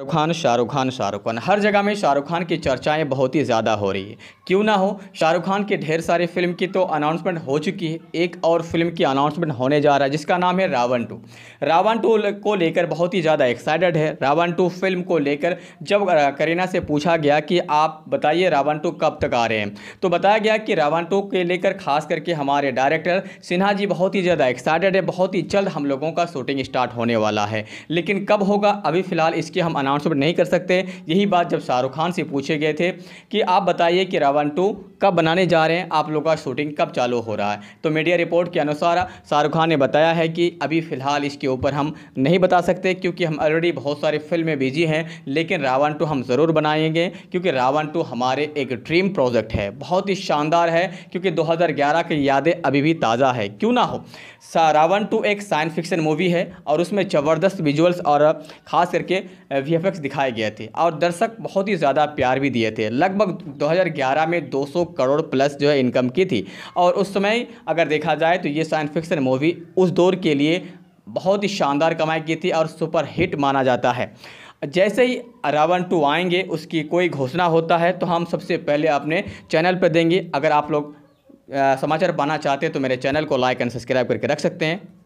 शाहरुख खान शाहरुख खान शाहरुख खान हर जगह में शाहरुख खान की चर्चाएं बहुत ही ज़्यादा हो रही है क्यों ना हो शाहरुख खान के ढेर सारी फिल्म की तो अनाउंसमेंट हो चुकी है एक और फिल्म की अनाउंसमेंट होने जा रहा है जिसका नाम है रावण टू रावण टू को लेकर बहुत ही ज़्यादा एक्साइटेड है रावण टू फिल्म को लेकर जब करीना से पूछा गया कि आप बताइए रावण टू कब तक आ रहे हैं तो बताया गया कि रावण टू के लेकर खास करके हमारे डायरेक्टर सिन्हा जी बहुत ही ज़्यादा एक्साइटेड है बहुत ही जल्द हम लोगों का शूटिंग स्टार्ट होने वाला है लेकिन कब होगा अभी फ़िलहाल इसकी हम अनाउंसमेंट नहीं कर सकते यही बात जब शाहरुख खान से पूछे गए थे कि आप बताइए कि रावण टू कब बनाने जा रहे हैं आप लोग का शूटिंग कब चालू हो रहा है तो मीडिया रिपोर्ट के अनुसार शाहरुख खान ने बताया है कि अभी फ़िलहाल इसके ऊपर हम नहीं बता सकते क्योंकि हम ऑलरेडी बहुत सारे फिल्में बिजी हैं लेकिन रावण टू हम ज़रूर बनाएंगे क्योंकि रावण टू हमारे एक ड्रीम प्रोजेक्ट है बहुत ही शानदार है क्योंकि दो की यादें अभी भी ताज़ा है क्यों ना हो रावण टू एक साइंस फिक्शन मूवी है और उसमें ज़बरदस्त विजुअल्स और ख़ास करके वी दिखाए गए थे और दर्शक बहुत ही ज़्यादा प्यार भी दिए थे लगभग 2011 में 200 करोड़ प्लस जो है इनकम की थी और उस समय अगर देखा जाए तो ये साइंस फिक्सन मूवी उस दौर के लिए बहुत ही शानदार कमाई की थी और सुपर हिट माना जाता है जैसे ही रावण टू आएंगे उसकी कोई घोषणा होता है तो हम सबसे पहले अपने चैनल पर देंगे अगर आप लोग समाचार पाना चाहते हैं तो मेरे चैनल को लाइक एंड सब्सक्राइब करके रख सकते हैं